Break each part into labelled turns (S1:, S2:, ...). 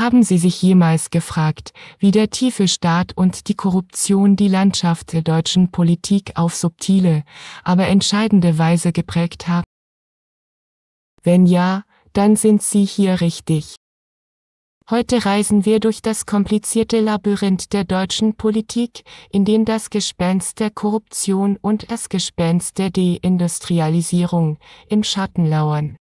S1: Haben Sie sich jemals gefragt, wie der tiefe Staat und die Korruption die Landschaft der deutschen Politik auf subtile, aber entscheidende Weise geprägt haben? Wenn ja, dann sind Sie hier richtig. Heute reisen wir durch das komplizierte Labyrinth der deutschen Politik, in dem das Gespenst der Korruption und das Gespenst der Deindustrialisierung im Schatten lauern.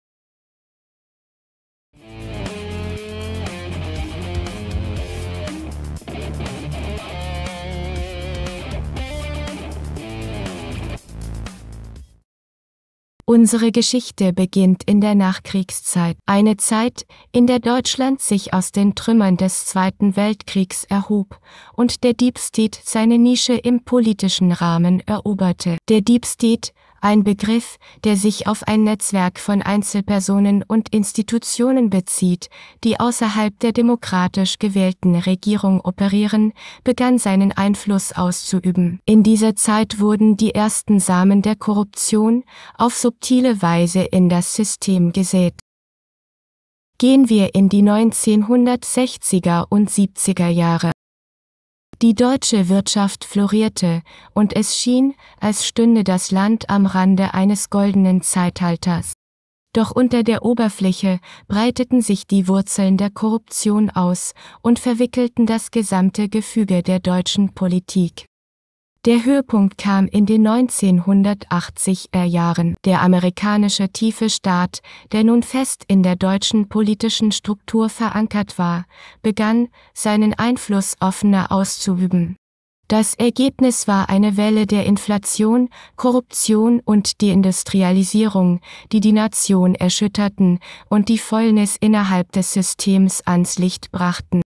S1: Unsere Geschichte beginnt in der Nachkriegszeit, eine Zeit, in der Deutschland sich aus den Trümmern des Zweiten Weltkriegs erhob und der Diebstät seine Nische im politischen Rahmen eroberte. Der Diebstät ein Begriff, der sich auf ein Netzwerk von Einzelpersonen und Institutionen bezieht, die außerhalb der demokratisch gewählten Regierung operieren, begann seinen Einfluss auszuüben. In dieser Zeit wurden die ersten Samen der Korruption auf subtile Weise in das System gesät. Gehen wir in die 1960er und 70er Jahre. Die deutsche Wirtschaft florierte, und es schien, als stünde das Land am Rande eines goldenen Zeitalters. Doch unter der Oberfläche breiteten sich die Wurzeln der Korruption aus und verwickelten das gesamte Gefüge der deutschen Politik. Der Höhepunkt kam in den 1980er Jahren. Der amerikanische tiefe Staat, der nun fest in der deutschen politischen Struktur verankert war, begann, seinen Einfluss offener auszuüben. Das Ergebnis war eine Welle der Inflation, Korruption und Deindustrialisierung, die die Nation erschütterten und die Fäulnis innerhalb des Systems ans Licht brachten.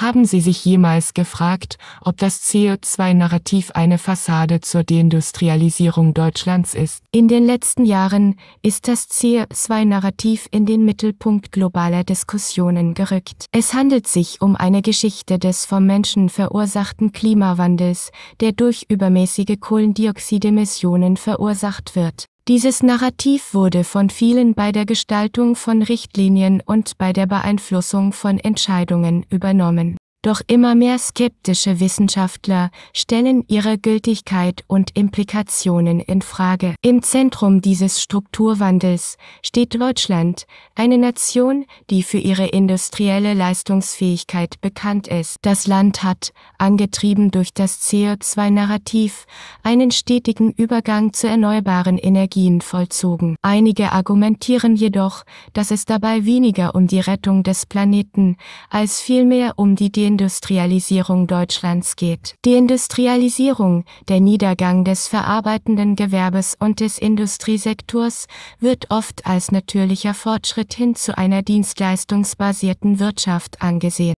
S1: Haben Sie sich jemals gefragt, ob das CO2-Narrativ eine Fassade zur Deindustrialisierung Deutschlands ist? In den letzten Jahren ist das CO2-Narrativ in den Mittelpunkt globaler Diskussionen gerückt. Es handelt sich um eine Geschichte des vom Menschen verursachten Klimawandels, der durch übermäßige Kohlendioxidemissionen verursacht wird. Dieses Narrativ wurde von vielen bei der Gestaltung von Richtlinien und bei der Beeinflussung von Entscheidungen übernommen doch immer mehr skeptische Wissenschaftler stellen ihre Gültigkeit und Implikationen in Frage. Im Zentrum dieses Strukturwandels steht Deutschland, eine Nation, die für ihre industrielle Leistungsfähigkeit bekannt ist. Das Land hat, angetrieben durch das CO2-Narrativ, einen stetigen Übergang zu erneuerbaren Energien vollzogen. Einige argumentieren jedoch, dass es dabei weniger um die Rettung des Planeten als vielmehr um die Deindustrialisierung Deutschlands geht. Die Industrialisierung, der Niedergang des verarbeitenden Gewerbes und des Industriesektors, wird oft als natürlicher Fortschritt hin zu einer dienstleistungsbasierten Wirtschaft angesehen.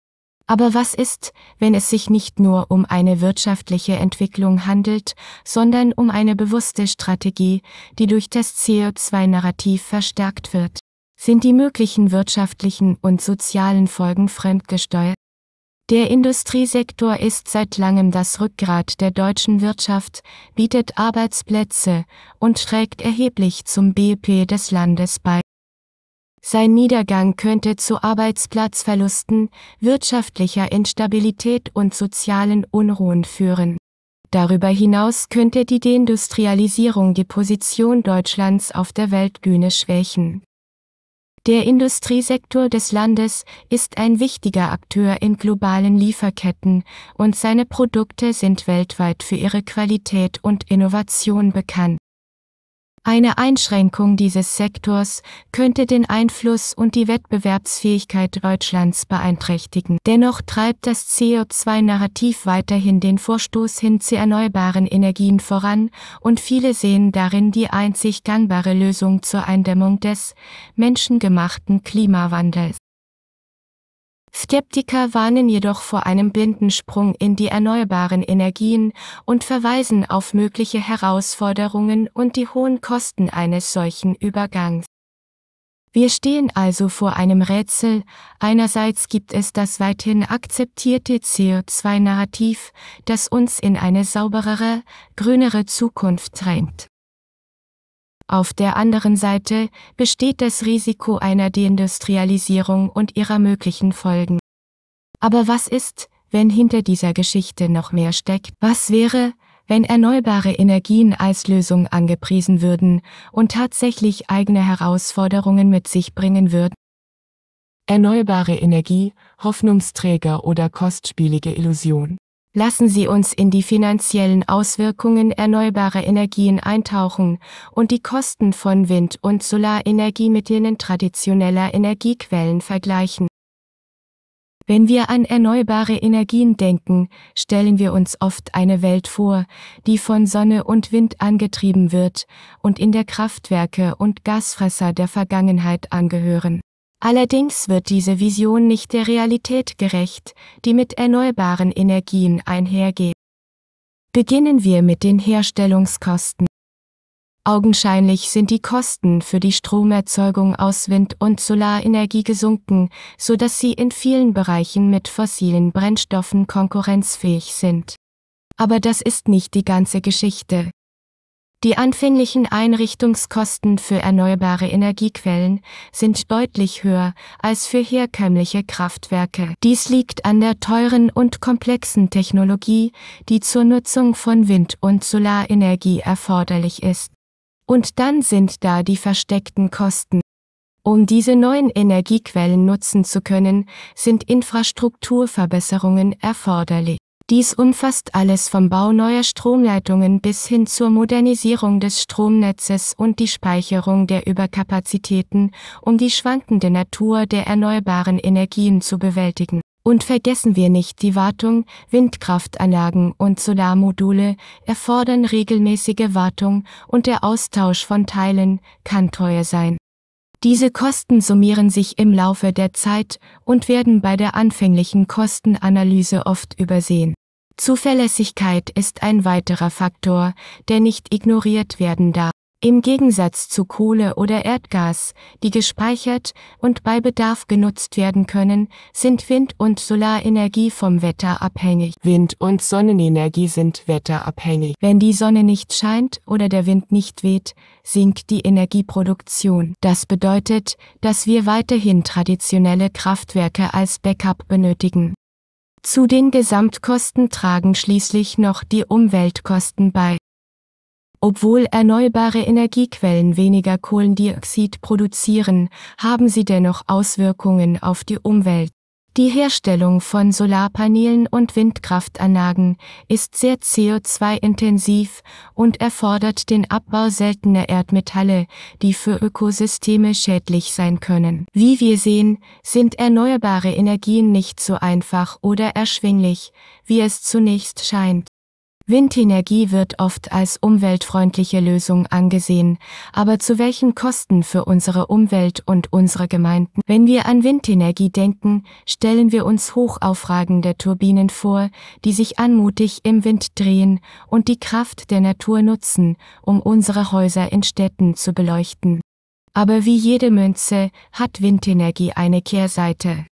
S1: Aber was ist, wenn es sich nicht nur um eine wirtschaftliche Entwicklung handelt, sondern um eine bewusste Strategie, die durch das CO2-Narrativ verstärkt wird? Sind die möglichen wirtschaftlichen und sozialen Folgen fremdgesteuert? Der Industriesektor ist seit langem das Rückgrat der deutschen Wirtschaft, bietet Arbeitsplätze und trägt erheblich zum BIP des Landes bei. Sein Niedergang könnte zu Arbeitsplatzverlusten, wirtschaftlicher Instabilität und sozialen Unruhen führen. Darüber hinaus könnte die Deindustrialisierung die Position Deutschlands auf der Weltbühne schwächen. Der Industriesektor des Landes ist ein wichtiger Akteur in globalen Lieferketten und seine Produkte sind weltweit für ihre Qualität und Innovation bekannt eine Einschränkung dieses Sektors könnte den Einfluss und die Wettbewerbsfähigkeit Deutschlands beeinträchtigen. Dennoch treibt das CO2-Narrativ weiterhin den Vorstoß hin zu erneuerbaren Energien voran und viele sehen darin die einzig gangbare Lösung zur Eindämmung des menschengemachten Klimawandels. Skeptiker warnen jedoch vor einem Blindensprung in die erneuerbaren Energien und verweisen auf mögliche Herausforderungen und die hohen Kosten eines solchen Übergangs. Wir stehen also vor einem Rätsel. Einerseits gibt es das weithin akzeptierte CO2-Narrativ, das uns in eine sauberere, grünere Zukunft drängt. Auf der anderen Seite besteht das Risiko einer Deindustrialisierung und ihrer möglichen Folgen. Aber was ist, wenn hinter dieser Geschichte noch mehr steckt? Was wäre, wenn erneuerbare Energien als Lösung angepriesen würden und tatsächlich eigene Herausforderungen mit sich bringen würden? Erneuerbare Energie, Hoffnungsträger oder kostspielige Illusion. Lassen Sie uns in die finanziellen Auswirkungen erneuerbarer Energien eintauchen und die Kosten von Wind- und Solarenergie mit denen traditioneller Energiequellen vergleichen. Wenn wir an erneuerbare Energien denken, stellen wir uns oft eine Welt vor, die von Sonne und Wind angetrieben wird und in der Kraftwerke und Gasfresser der Vergangenheit angehören. Allerdings wird diese Vision nicht der Realität gerecht, die mit erneuerbaren Energien einhergeht. Beginnen wir mit den Herstellungskosten. Augenscheinlich sind die Kosten für die Stromerzeugung aus Wind- und Solarenergie gesunken, so dass sie in vielen Bereichen mit fossilen Brennstoffen konkurrenzfähig sind. Aber das ist nicht die ganze Geschichte. Die anfänglichen Einrichtungskosten für erneuerbare Energiequellen sind deutlich höher als für herkömmliche Kraftwerke. Dies liegt an der teuren und komplexen Technologie, die zur Nutzung von Wind- und Solarenergie erforderlich ist. Und dann sind da die versteckten Kosten. Um diese neuen Energiequellen nutzen zu können, sind Infrastrukturverbesserungen erforderlich. Dies umfasst alles vom Bau neuer Stromleitungen bis hin zur Modernisierung des Stromnetzes und die Speicherung der Überkapazitäten, um die schwankende Natur der erneuerbaren Energien zu bewältigen. Und vergessen wir nicht die Wartung, Windkraftanlagen und Solarmodule erfordern regelmäßige Wartung und der Austausch von Teilen kann teuer sein. Diese Kosten summieren sich im Laufe der Zeit und werden bei der anfänglichen Kostenanalyse oft übersehen. Zuverlässigkeit ist ein weiterer Faktor, der nicht ignoriert werden darf. Im Gegensatz zu Kohle oder Erdgas, die gespeichert und bei Bedarf genutzt werden können, sind Wind- und Solarenergie vom Wetter abhängig. Wind- und Sonnenenergie sind wetterabhängig. Wenn die Sonne nicht scheint oder der Wind nicht weht, sinkt die Energieproduktion. Das bedeutet, dass wir weiterhin traditionelle Kraftwerke als Backup benötigen. Zu den Gesamtkosten tragen schließlich noch die Umweltkosten bei. Obwohl erneuerbare Energiequellen weniger Kohlendioxid produzieren, haben sie dennoch Auswirkungen auf die Umwelt. Die Herstellung von Solarpanelen und Windkraftanlagen ist sehr CO2-intensiv und erfordert den Abbau seltener Erdmetalle, die für Ökosysteme schädlich sein können. Wie wir sehen, sind erneuerbare Energien nicht so einfach oder erschwinglich, wie es zunächst scheint. Windenergie wird oft als umweltfreundliche Lösung angesehen, aber zu welchen Kosten für unsere Umwelt und unsere Gemeinden? Wenn wir an Windenergie denken, stellen wir uns hochaufragende Turbinen vor, die sich anmutig im Wind drehen und die Kraft der Natur nutzen, um unsere Häuser in Städten zu beleuchten. Aber wie jede Münze hat Windenergie eine Kehrseite.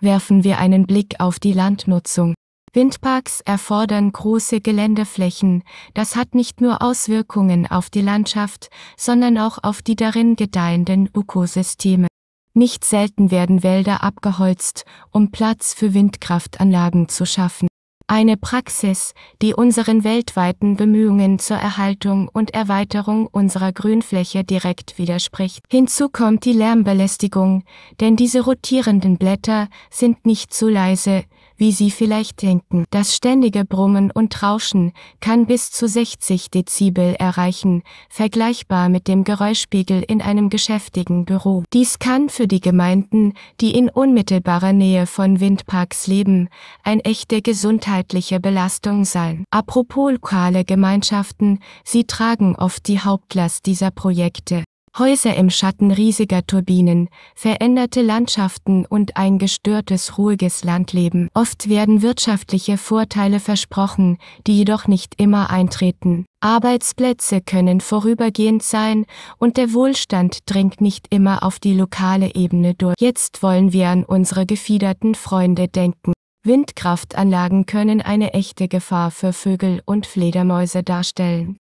S1: Werfen wir einen Blick auf die Landnutzung. Windparks erfordern große Geländeflächen, das hat nicht nur Auswirkungen auf die Landschaft, sondern auch auf die darin gedeihenden Ökosysteme. Nicht selten werden Wälder abgeholzt, um Platz für Windkraftanlagen zu schaffen. Eine Praxis, die unseren weltweiten Bemühungen zur Erhaltung und Erweiterung unserer Grünfläche direkt widerspricht. Hinzu kommt die Lärmbelästigung, denn diese rotierenden Blätter sind nicht zu leise, wie Sie vielleicht denken. Das ständige Brummen und Rauschen kann bis zu 60 Dezibel erreichen, vergleichbar mit dem Geräuschspiegel in einem geschäftigen Büro. Dies kann für die Gemeinden, die in unmittelbarer Nähe von Windparks leben, eine echte gesundheitliche Belastung sein. Apropos lokale Gemeinschaften, sie tragen oft die Hauptlast dieser Projekte. Häuser im Schatten riesiger Turbinen, veränderte Landschaften und ein gestörtes, ruhiges Landleben. Oft werden wirtschaftliche Vorteile versprochen, die jedoch nicht immer eintreten. Arbeitsplätze können vorübergehend sein und der Wohlstand dringt nicht immer auf die lokale Ebene durch. Jetzt wollen wir an unsere gefiederten Freunde denken. Windkraftanlagen können eine echte Gefahr für Vögel und Fledermäuse darstellen.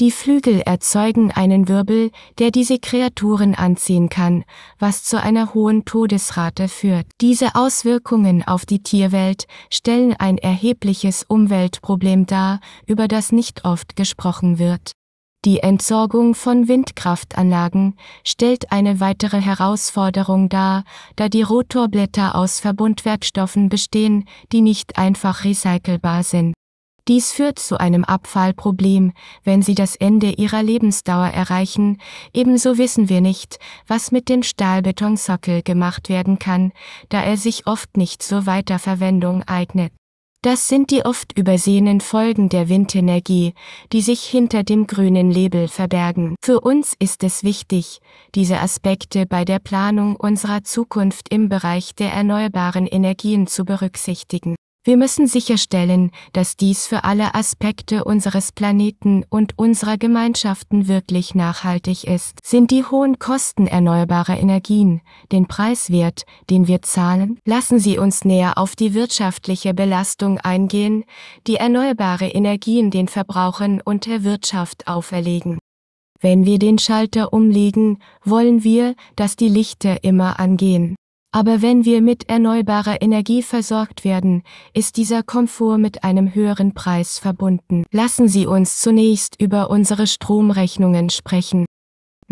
S1: Die Flügel erzeugen einen Wirbel, der diese Kreaturen anziehen kann, was zu einer hohen Todesrate führt. Diese Auswirkungen auf die Tierwelt stellen ein erhebliches Umweltproblem dar, über das nicht oft gesprochen wird. Die Entsorgung von Windkraftanlagen stellt eine weitere Herausforderung dar, da die Rotorblätter aus Verbundwerkstoffen bestehen, die nicht einfach recycelbar sind. Dies führt zu einem Abfallproblem, wenn sie das Ende ihrer Lebensdauer erreichen, ebenso wissen wir nicht, was mit dem Stahlbetonsockel gemacht werden kann, da er sich oft nicht zur Weiterverwendung eignet. Das sind die oft übersehenen Folgen der Windenergie, die sich hinter dem grünen Label verbergen. Für uns ist es wichtig, diese Aspekte bei der Planung unserer Zukunft im Bereich der erneuerbaren Energien zu berücksichtigen. Wir müssen sicherstellen, dass dies für alle Aspekte unseres Planeten und unserer Gemeinschaften wirklich nachhaltig ist. Sind die hohen Kosten erneuerbarer Energien, den Preiswert, den wir zahlen? Lassen Sie uns näher auf die wirtschaftliche Belastung eingehen, die erneuerbare Energien den Verbrauchern und der Wirtschaft auferlegen. Wenn wir den Schalter umlegen, wollen wir, dass die Lichter immer angehen. Aber wenn wir mit erneuerbarer Energie versorgt werden, ist dieser Komfort mit einem höheren Preis verbunden. Lassen Sie uns zunächst über unsere Stromrechnungen sprechen.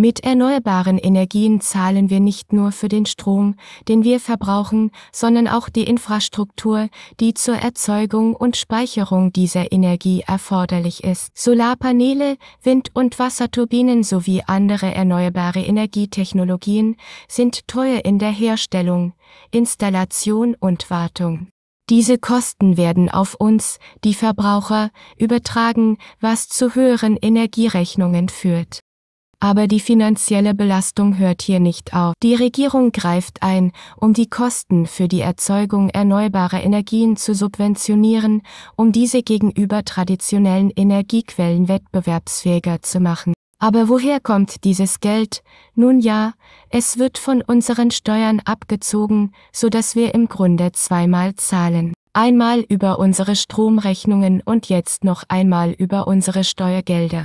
S1: Mit erneuerbaren Energien zahlen wir nicht nur für den Strom, den wir verbrauchen, sondern auch die Infrastruktur, die zur Erzeugung und Speicherung dieser Energie erforderlich ist. Solarpaneele, Wind- und Wasserturbinen sowie andere erneuerbare Energietechnologien sind teuer in der Herstellung, Installation und Wartung. Diese Kosten werden auf uns, die Verbraucher, übertragen, was zu höheren Energierechnungen führt. Aber die finanzielle Belastung hört hier nicht auf. Die Regierung greift ein, um die Kosten für die Erzeugung erneuerbarer Energien zu subventionieren, um diese gegenüber traditionellen Energiequellen wettbewerbsfähiger zu machen. Aber woher kommt dieses Geld? Nun ja, es wird von unseren Steuern abgezogen, so dass wir im Grunde zweimal zahlen. Einmal über unsere Stromrechnungen und jetzt noch einmal über unsere Steuergelder.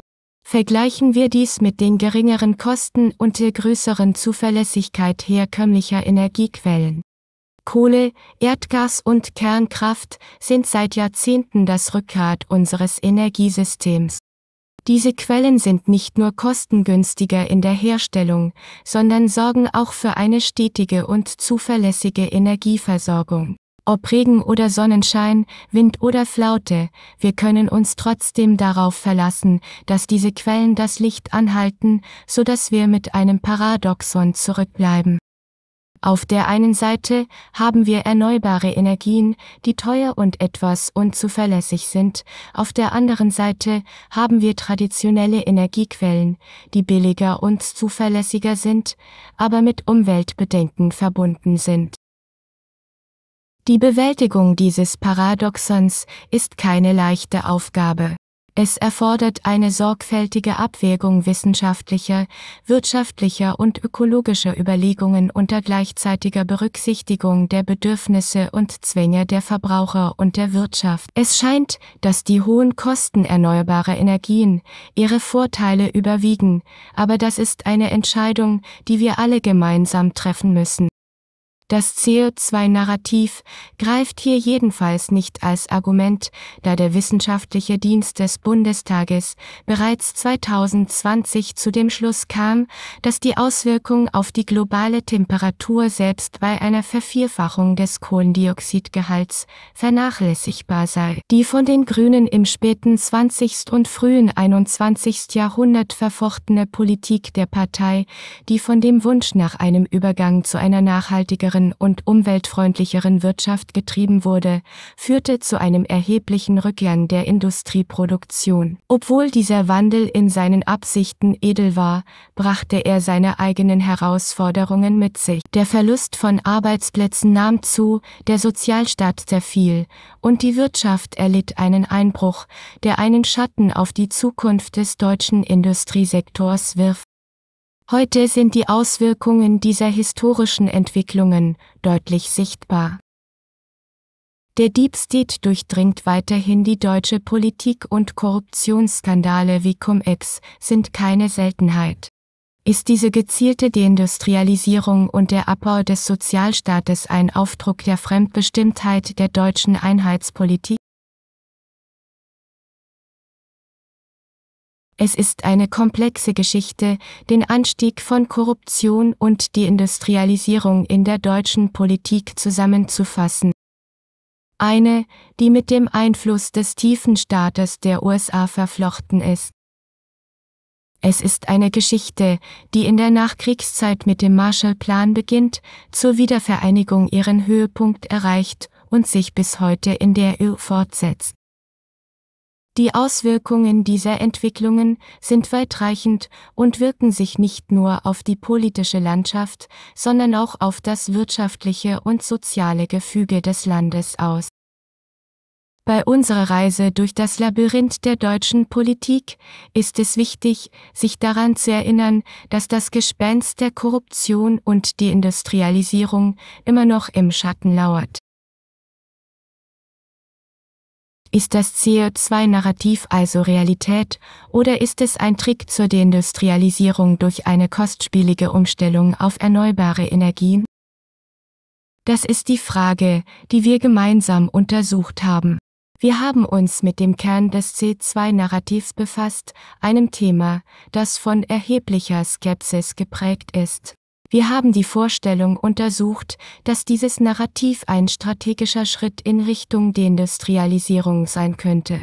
S1: Vergleichen wir dies mit den geringeren Kosten und der größeren Zuverlässigkeit herkömmlicher Energiequellen. Kohle, Erdgas und Kernkraft sind seit Jahrzehnten das Rückgrat unseres Energiesystems. Diese Quellen sind nicht nur kostengünstiger in der Herstellung, sondern sorgen auch für eine stetige und zuverlässige Energieversorgung. Ob Regen oder Sonnenschein, Wind oder Flaute, wir können uns trotzdem darauf verlassen, dass diese Quellen das Licht anhalten, so dass wir mit einem Paradoxon zurückbleiben. Auf der einen Seite haben wir erneuerbare Energien, die teuer und etwas unzuverlässig sind, auf der anderen Seite haben wir traditionelle Energiequellen, die billiger und zuverlässiger sind, aber mit Umweltbedenken verbunden sind. Die Bewältigung dieses Paradoxons ist keine leichte Aufgabe. Es erfordert eine sorgfältige Abwägung wissenschaftlicher, wirtschaftlicher und ökologischer Überlegungen unter gleichzeitiger Berücksichtigung der Bedürfnisse und Zwänge der Verbraucher und der Wirtschaft. Es scheint, dass die hohen Kosten erneuerbarer Energien ihre Vorteile überwiegen, aber das ist eine Entscheidung, die wir alle gemeinsam treffen müssen. Das CO2-Narrativ greift hier jedenfalls nicht als Argument, da der wissenschaftliche Dienst des Bundestages bereits 2020 zu dem Schluss kam, dass die Auswirkung auf die globale Temperatur selbst bei einer Vervierfachung des Kohlendioxidgehalts vernachlässigbar sei. Die von den Grünen im späten 20. und frühen 21. Jahrhundert verfochtene Politik der Partei, die von dem Wunsch nach einem Übergang zu einer nachhaltigeren nachhaltigeren und umweltfreundlicheren Wirtschaft getrieben wurde, führte zu einem erheblichen Rückgang der Industrieproduktion. Obwohl dieser Wandel in seinen Absichten edel war, brachte er seine eigenen Herausforderungen mit sich. Der Verlust von Arbeitsplätzen nahm zu, der Sozialstaat zerfiel, und die Wirtschaft erlitt einen Einbruch, der einen Schatten auf die Zukunft des deutschen Industriesektors wirft. Heute sind die Auswirkungen dieser historischen Entwicklungen deutlich sichtbar. Der Deep State durchdringt weiterhin die deutsche Politik und Korruptionsskandale wie Cum-Ex sind keine Seltenheit. Ist diese gezielte Deindustrialisierung und der Abbau des Sozialstaates ein Aufdruck der Fremdbestimmtheit der deutschen Einheitspolitik? Es ist eine komplexe Geschichte, den Anstieg von Korruption und die Industrialisierung in der deutschen Politik zusammenzufassen. Eine, die mit dem Einfluss des tiefen Staates der USA verflochten ist. Es ist eine Geschichte, die in der Nachkriegszeit mit dem Marshallplan beginnt, zur Wiedervereinigung ihren Höhepunkt erreicht und sich bis heute in der EU fortsetzt. Die Auswirkungen dieser Entwicklungen sind weitreichend und wirken sich nicht nur auf die politische Landschaft, sondern auch auf das wirtschaftliche und soziale Gefüge des Landes aus. Bei unserer Reise durch das Labyrinth der deutschen Politik ist es wichtig, sich daran zu erinnern, dass das Gespenst der Korruption und die Industrialisierung immer noch im Schatten lauert. Ist das CO2-Narrativ also Realität oder ist es ein Trick zur Deindustrialisierung durch eine kostspielige Umstellung auf erneuerbare Energien? Das ist die Frage, die wir gemeinsam untersucht haben. Wir haben uns mit dem Kern des C2-Narrativs befasst, einem Thema, das von erheblicher Skepsis geprägt ist. Wir haben die Vorstellung untersucht, dass dieses Narrativ ein strategischer Schritt in Richtung Deindustrialisierung sein könnte.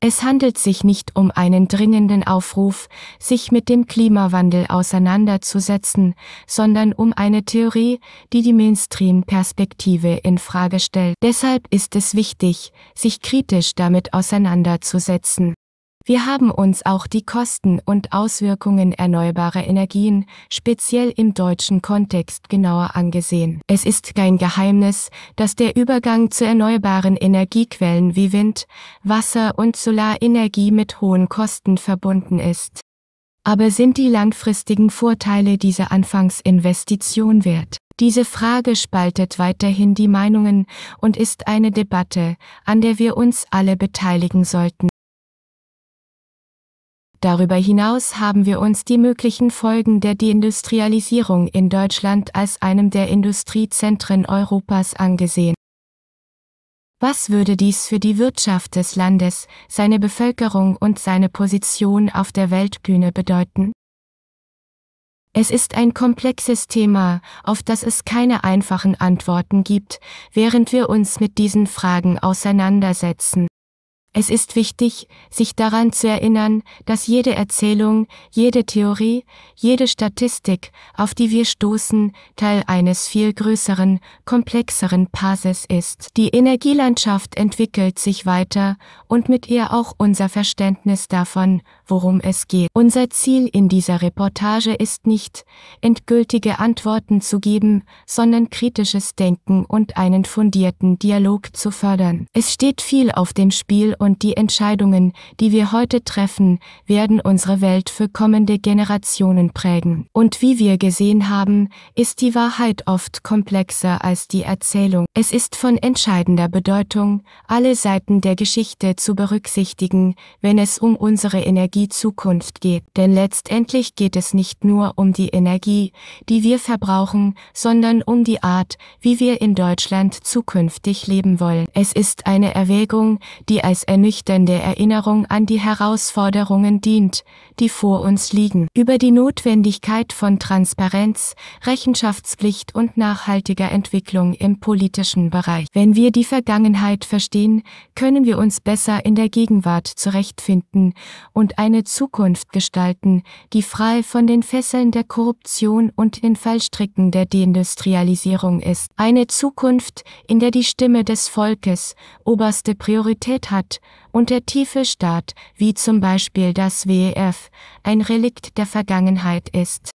S1: Es handelt sich nicht um einen dringenden Aufruf, sich mit dem Klimawandel auseinanderzusetzen, sondern um eine Theorie, die die Mainstream-Perspektive in Frage stellt. Deshalb ist es wichtig, sich kritisch damit auseinanderzusetzen. Wir haben uns auch die Kosten und Auswirkungen erneuerbarer Energien, speziell im deutschen Kontext, genauer angesehen. Es ist kein Geheimnis, dass der Übergang zu erneuerbaren Energiequellen wie Wind, Wasser und Solarenergie mit hohen Kosten verbunden ist. Aber sind die langfristigen Vorteile dieser Anfangsinvestition wert? Diese Frage spaltet weiterhin die Meinungen und ist eine Debatte, an der wir uns alle beteiligen sollten. Darüber hinaus haben wir uns die möglichen Folgen der Deindustrialisierung in Deutschland als einem der Industriezentren Europas angesehen. Was würde dies für die Wirtschaft des Landes, seine Bevölkerung und seine Position auf der Weltbühne bedeuten? Es ist ein komplexes Thema, auf das es keine einfachen Antworten gibt, während wir uns mit diesen Fragen auseinandersetzen. Es ist wichtig, sich daran zu erinnern, dass jede Erzählung, jede Theorie, jede Statistik, auf die wir stoßen, Teil eines viel größeren, komplexeren Passes ist. Die Energielandschaft entwickelt sich weiter und mit ihr auch unser Verständnis davon, worum es geht. Unser Ziel in dieser Reportage ist nicht, endgültige Antworten zu geben, sondern kritisches Denken und einen fundierten Dialog zu fördern. Es steht viel auf dem Spiel und die Entscheidungen, die wir heute treffen, werden unsere Welt für kommende Generationen prägen. Und wie wir gesehen haben, ist die Wahrheit oft komplexer als die Erzählung. Es ist von entscheidender Bedeutung, alle Seiten der Geschichte zu berücksichtigen, wenn es um unsere Energiezukunft geht. Denn letztendlich geht es nicht nur um die Energie, die wir verbrauchen, sondern um die Art, wie wir in Deutschland zukünftig leben wollen. Es ist eine Erwägung, die als ernüchternde Erinnerung an die Herausforderungen dient, die vor uns liegen. Über die Notwendigkeit von Transparenz, Rechenschaftspflicht und nachhaltiger Entwicklung im politischen Bereich. Wenn wir die Vergangenheit verstehen, können wir uns besser in der Gegenwart zurechtfinden und eine Zukunft gestalten, die frei von den Fesseln der Korruption und den Fallstricken der Deindustrialisierung ist. Eine Zukunft, in der die Stimme des Volkes oberste Priorität hat und der tiefe Staat, wie zum Beispiel das WEF, ein Relikt der Vergangenheit ist